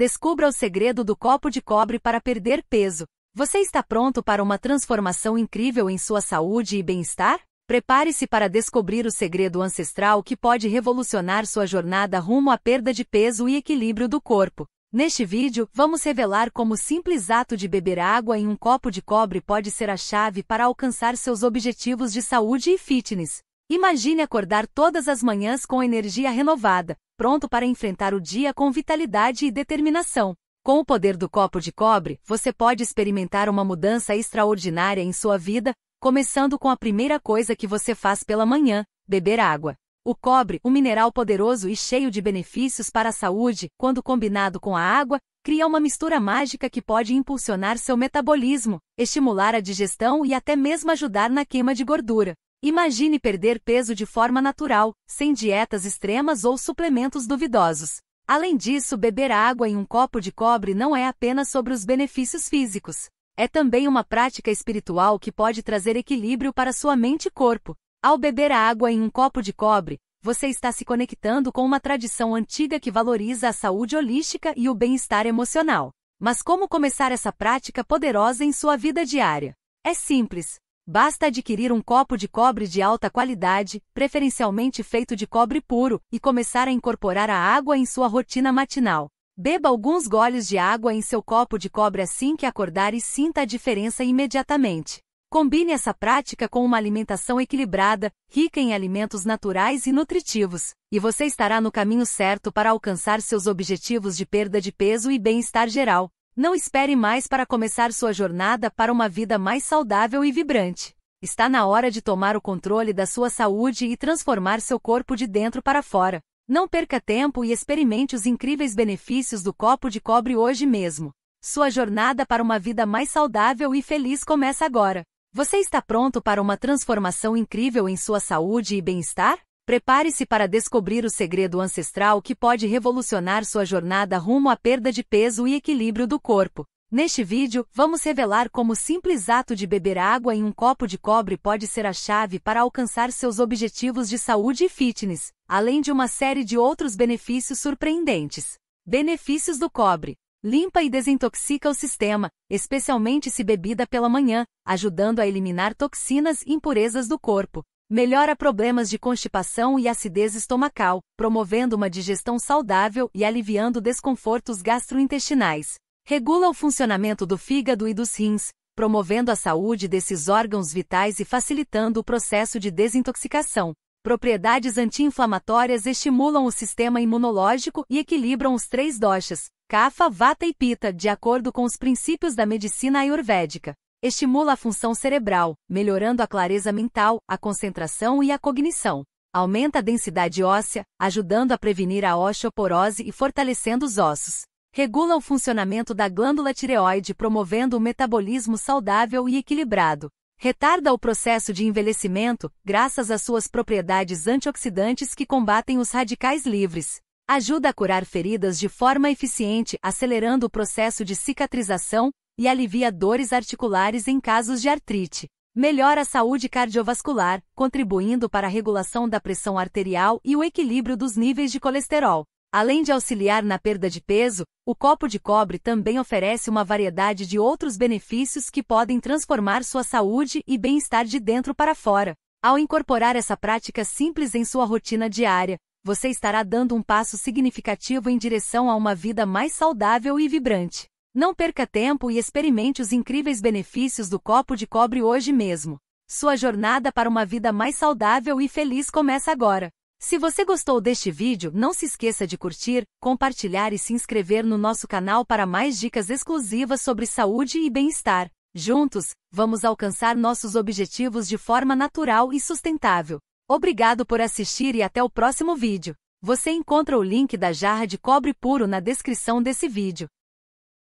Descubra o segredo do copo de cobre para perder peso. Você está pronto para uma transformação incrível em sua saúde e bem-estar? Prepare-se para descobrir o segredo ancestral que pode revolucionar sua jornada rumo à perda de peso e equilíbrio do corpo. Neste vídeo, vamos revelar como o simples ato de beber água em um copo de cobre pode ser a chave para alcançar seus objetivos de saúde e fitness. Imagine acordar todas as manhãs com energia renovada, pronto para enfrentar o dia com vitalidade e determinação. Com o poder do copo de cobre, você pode experimentar uma mudança extraordinária em sua vida, começando com a primeira coisa que você faz pela manhã: beber água. O cobre, um mineral poderoso e cheio de benefícios para a saúde, quando combinado com a água, cria uma mistura mágica que pode impulsionar seu metabolismo, estimular a digestão e até mesmo ajudar na queima de gordura. Imagine perder peso de forma natural, sem dietas extremas ou suplementos duvidosos. Além disso, beber água em um copo de cobre não é apenas sobre os benefícios físicos. É também uma prática espiritual que pode trazer equilíbrio para sua mente e corpo. Ao beber água em um copo de cobre, você está se conectando com uma tradição antiga que valoriza a saúde holística e o bem-estar emocional. Mas como começar essa prática poderosa em sua vida diária? É simples. Basta adquirir um copo de cobre de alta qualidade, preferencialmente feito de cobre puro, e começar a incorporar a água em sua rotina matinal. Beba alguns goles de água em seu copo de cobre assim que acordar e sinta a diferença imediatamente. Combine essa prática com uma alimentação equilibrada, rica em alimentos naturais e nutritivos, e você estará no caminho certo para alcançar seus objetivos de perda de peso e bem-estar geral. Não espere mais para começar sua jornada para uma vida mais saudável e vibrante. Está na hora de tomar o controle da sua saúde e transformar seu corpo de dentro para fora. Não perca tempo e experimente os incríveis benefícios do copo de cobre hoje mesmo. Sua jornada para uma vida mais saudável e feliz começa agora. Você está pronto para uma transformação incrível em sua saúde e bem-estar? Prepare-se para descobrir o segredo ancestral que pode revolucionar sua jornada rumo à perda de peso e equilíbrio do corpo. Neste vídeo, vamos revelar como o simples ato de beber água em um copo de cobre pode ser a chave para alcançar seus objetivos de saúde e fitness, além de uma série de outros benefícios surpreendentes. Benefícios do cobre. Limpa e desintoxica o sistema, especialmente se bebida pela manhã, ajudando a eliminar toxinas e impurezas do corpo. Melhora problemas de constipação e acidez estomacal, promovendo uma digestão saudável e aliviando desconfortos gastrointestinais. Regula o funcionamento do fígado e dos rins, promovendo a saúde desses órgãos vitais e facilitando o processo de desintoxicação. Propriedades anti-inflamatórias estimulam o sistema imunológico e equilibram os três doshas, kapha, vata e pita, de acordo com os princípios da medicina ayurvédica. Estimula a função cerebral, melhorando a clareza mental, a concentração e a cognição. Aumenta a densidade óssea, ajudando a prevenir a osteoporose e fortalecendo os ossos. Regula o funcionamento da glândula tireoide, promovendo o metabolismo saudável e equilibrado. Retarda o processo de envelhecimento, graças às suas propriedades antioxidantes que combatem os radicais livres. Ajuda a curar feridas de forma eficiente, acelerando o processo de cicatrização, e alivia dores articulares em casos de artrite. Melhora a saúde cardiovascular, contribuindo para a regulação da pressão arterial e o equilíbrio dos níveis de colesterol. Além de auxiliar na perda de peso, o copo de cobre também oferece uma variedade de outros benefícios que podem transformar sua saúde e bem-estar de dentro para fora. Ao incorporar essa prática simples em sua rotina diária, você estará dando um passo significativo em direção a uma vida mais saudável e vibrante. Não perca tempo e experimente os incríveis benefícios do copo de cobre hoje mesmo. Sua jornada para uma vida mais saudável e feliz começa agora. Se você gostou deste vídeo, não se esqueça de curtir, compartilhar e se inscrever no nosso canal para mais dicas exclusivas sobre saúde e bem-estar. Juntos, vamos alcançar nossos objetivos de forma natural e sustentável. Obrigado por assistir e até o próximo vídeo. Você encontra o link da jarra de cobre puro na descrição desse vídeo.